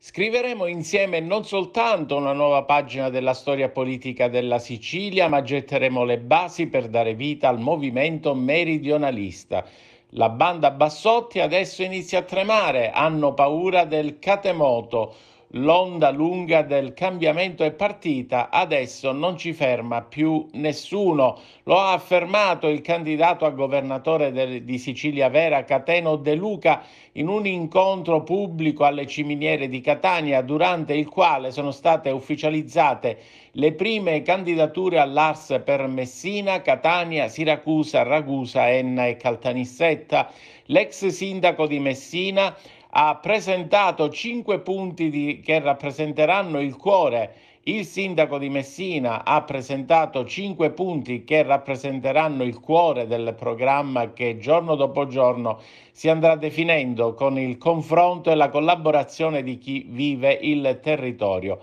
Scriveremo insieme non soltanto una nuova pagina della storia politica della Sicilia, ma getteremo le basi per dare vita al movimento meridionalista. La banda Bassotti adesso inizia a tremare, hanno paura del catemoto. L'onda lunga del cambiamento è partita, adesso non ci ferma più nessuno. Lo ha affermato il candidato a governatore del, di Sicilia Vera Cateno De Luca in un incontro pubblico alle ciminiere di Catania, durante il quale sono state ufficializzate le prime candidature all'ARS per Messina, Catania, Siracusa, Ragusa, Enna e Caltanissetta. L'ex sindaco di Messina ha presentato cinque punti di, che rappresenteranno il cuore. Il sindaco di Messina ha presentato cinque punti che rappresenteranno il cuore del programma che giorno dopo giorno si andrà definendo con il confronto e la collaborazione di chi vive il territorio.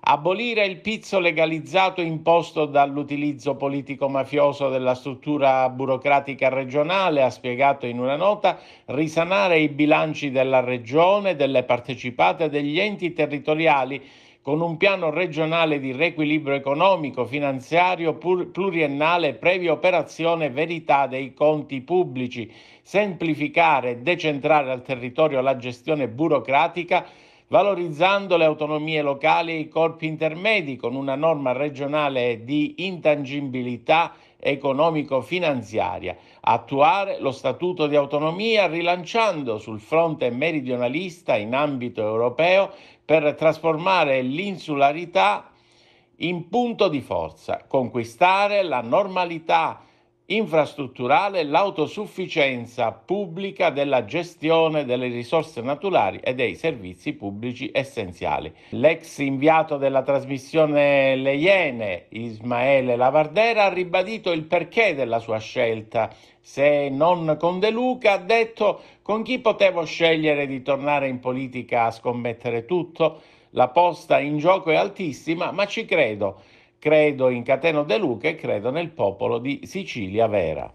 Abolire il pizzo legalizzato imposto dall'utilizzo politico-mafioso della struttura burocratica regionale, ha spiegato in una nota, risanare i bilanci della regione, delle partecipate e degli enti territoriali con un piano regionale di riequilibrio economico, finanziario, pluriennale, previa operazione verità dei conti pubblici, semplificare e decentrare al territorio la gestione burocratica valorizzando le autonomie locali e i corpi intermedi con una norma regionale di intangibilità economico-finanziaria, attuare lo Statuto di autonomia rilanciando sul fronte meridionalista in ambito europeo per trasformare l'insularità in punto di forza, conquistare la normalità infrastrutturale, l'autosufficienza pubblica della gestione delle risorse naturali e dei servizi pubblici essenziali. L'ex inviato della trasmissione Le Iene, Ismaele Lavardera, ha ribadito il perché della sua scelta. Se non con De Luca, ha detto con chi potevo scegliere di tornare in politica a scommettere tutto? La posta in gioco è altissima, ma ci credo credo in Cateno De Luca e credo nel popolo di Sicilia vera.